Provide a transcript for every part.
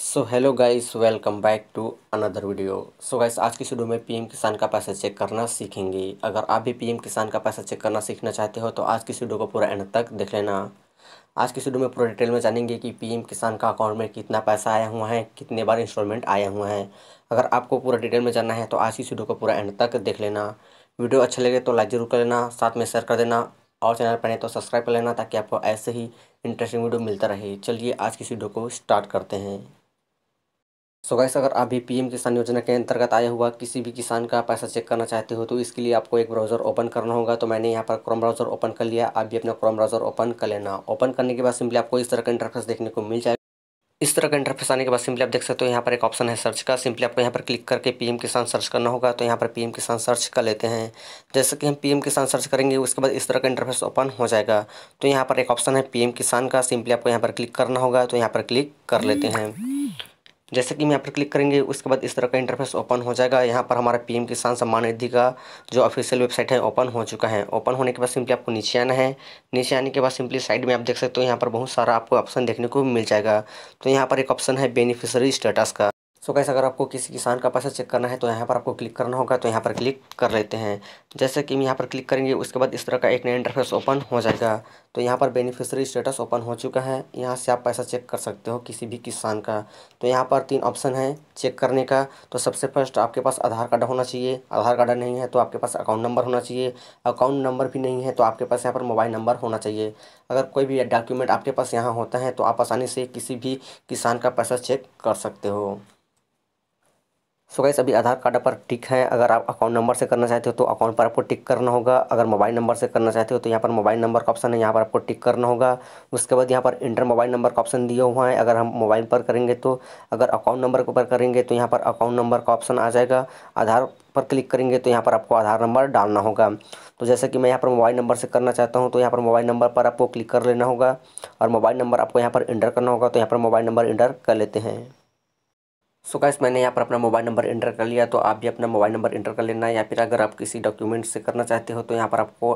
so hello guys welcome back to another video so guys आज की video में PM किसान का पैसा चेक करना सीखेंगे अगर आप भी पीएम किसान का पैसा चेक करना सीखना चाहते हो तो आज की वीडियो को पूरा एंड तक देख लेना आज की वीडियो में पूरा डिटेल में जानेंगे कि पीएम किसान का अकाउंट में कितना पैसा आया हुआ है कितने बार इंस्टॉलमेंट आया हुआ है अगर आपको पूरा डिटेल में जानना है तो आज की वीडियो को पूरा एंड तक देख लेना वीडियो अच्छा लगे तो लाइक जरूर कर लेना साथ में शेयर कर देना और चैनल पर नहीं तो सब्सक्राइब कर लेना ताकि आपको ऐसे ही इंटरेस्टिंग वीडियो मिलता रहे चलिए आज की वीडियो को स्टार्ट करते हैं सो गैस अगर आप भी पीएम किसान योजना के अंतर्गत आया हुआ किसी भी किसान का पैसा चेक करना चाहते हो तो इसके लिए आपको एक ब्राउज़र ओपन करना होगा तो मैंने यहाँ पर क्रोम ब्राउज़र ओपन कर लिया आप भी अपना क्रोम ब्राउज़र ओपन कर लेना ओपन करने के बाद सिंपली आपको इस तरह का इंटरफेस देखने को मिल जाएगा इस तरह का इंटरफेस आने के बाद सिंपली आप देख सकते हो यहाँ पर एक ऑप्शन है सर्च का सिंपली आपको यहाँ पर क्लिक करके पीएम किसान सर्च करना होगा तो यहाँ पर पीएम किसान सर्च कर लेते हैं जैसे कि हम पीएम किसान सर्च करेंगे उसके बाद इस तरह का इंटरफेस ओपन हो जाएगा तो यहाँ पर एक ऑप्शन है पीएम किसान का सिंपली आपको यहाँ पर क्लिक करना होगा तो यहाँ पर क्लिक कर लेते हैं जैसे कि हम यहाँ पर क्लिक करेंगे उसके बाद इस तरह का इंटरफेस ओपन हो जाएगा यहाँ पर हमारा पीएम किसान सम्मान निधि का जो ऑफिशियल वेबसाइट है ओपन हो चुका है ओपन होने के बाद सिंपली आपको नीचे आना है नीचे आने के बाद सिंपली साइड में आप देख सकते हो यहाँ पर बहुत सारा आपको ऑप्शन देखने को मिल जाएगा तो यहाँ पर एक ऑप्शन है बेनिफिशरी स्टेटस का सो कैसे अगर आपको किसी किसान का पैसा चेक करना है तो यहाँ पर आपको क्लिक करना होगा तो यहाँ पर क्लिक कर लेते हैं जैसे कि हम यहाँ पर क्लिक करेंगे उसके बाद इस तरह का एक नया इंटरफेस ओपन हो जाएगा तो यहाँ पर बेनिफिशियरी स्टेटस ओपन हो चुका है यहाँ से आप पैसा चेक कर सकते हो किसी भी किसान का तो यहाँ पर तीन ऑप्शन है चेक करने का तो सबसे फर्स्ट आपके पास आधार कार्ड होना चाहिए आधार कार्ड नहीं है तो आपके पास अकाउंट नंबर होना चाहिए अकाउंट नंबर भी नहीं है तो आपके पास यहाँ पर मोबाइल नंबर होना चाहिए अगर कोई भी डॉक्यूमेंट आपके पास यहाँ होता है तो आप आसानी से किसी भी किसान का पैसा चेक कर सकते हो सो गैस अभी आधार कार्ड पर टिक है अगर आप अकाउंट नंबर से करना चाहते हो तो अकाउंट पर आपको टिक करना होगा अगर मोबाइल नंबर से करना चाहते हो तो यहाँ पर मोबाइल नंबर का ऑप्शन है यहाँ पर आपको टिक करना होगा उसके बाद यहाँ पर इंटर मोबाइल नंबर का ऑप्शन दिया हुआ है अगर हम मोबाइल पर करेंगे तो अगर अकाउंट नंबर पर करेंगे तो यहाँ पर अकाउंट नंबर का ऑप्शन आ जाएगा आधार पर क्लिक करेंगे तो यहाँ पर आपको आधार नंबर डालना होगा तो जैसे कि मैं यहाँ पर मोबाइल नंबर से करना चाहता हूँ तो यहाँ पर मोबाइल नंबर पर आपको क्लिक कर लेना होगा और मोबाइल नंबर आपको यहाँ पर इंटर करना होगा तो यहाँ पर मोबाइल नंबर इंटर कर लेते हैं सो so गैस मैंने यहाँ पर अपना मोबाइल नंबर इंटर कर लिया तो आप भी अपना मोबाइल नंबर इंटर कर लेना है या फिर अगर आप किसी डॉक्यूमेंट से करना चाहते हो तो यहाँ पर आपको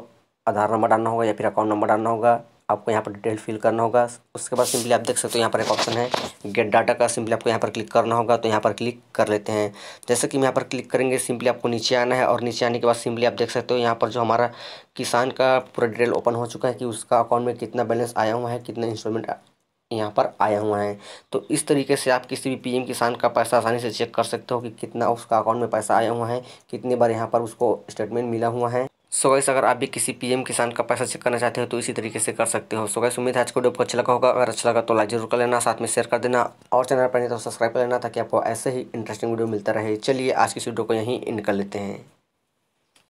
आधार नंबर डालना होगा या फिर अकाउंट नंबर डालना होगा आपको यहाँ पर डिटेल फिल करना होगा उसके बाद सिंपली आप देख सकते हो यहाँ पर एक ऑप्शन है गेट डाटा का सिंपली आपको यहाँ पर क्लिक करना होगा तो यहाँ पर क्लिक कर लेते हैं जैसे कि हम यहाँ पर क्लिक करेंगे सिंपली आपको नीचे आना है और नीचे आने के बाद सिंपली आप देख सकते हो यहाँ पर जो हमारा किसान का पूरा डिटेल ओपन हो चुका है कि उसका अकाउंट में कितना बैलेंस आया हुआ है कितना इंस्टॉलमेंट यहाँ पर आया हुआ है तो इस तरीके से आप किसी भी पीएम किसान का पैसा आसानी से चेक कर सकते हो कि कितना उसका अकाउंट में पैसा आया हुआ है कितने बार यहाँ पर उसको स्टेटमेंट मिला हुआ है सो गैस अगर आप भी किसी पीएम किसान का पैसा चेक करना चाहते हो तो इसी तरीके से कर सकते हो सो गैस उम्मीद है आज को वीडियो आपको अच्छा लगा होगा अगर अच्छा लगा तो लाइक जरूर कर लेना साथ में शेयर कर देना और चैनल पर नहीं तो सब्सक्राइब कर लेना ताकि आपको ऐसे ही इंटरेस्टिंग वीडियो मिलता रहे चलिए आज की इस वीडियो को यहीं इन कर लेते हैं